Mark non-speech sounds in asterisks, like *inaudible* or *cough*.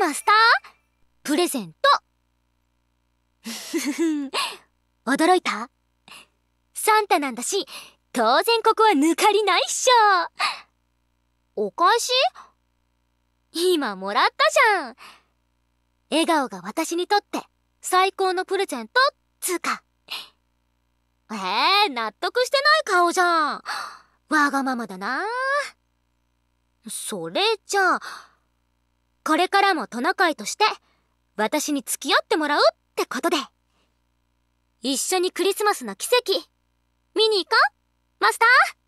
マスタープレゼント *laughs* 驚いたサンタなんだし、当然ここは抜かりないっしょお返し今もらったじゃん笑顔が私にとって最高のプレゼントっつうか。ええー、納得してない顔じゃん。わがままだな。それじゃあ、これからもトナカイとして私に付き合ってもらうってことで一緒にクリスマスの奇跡見に行こうマスター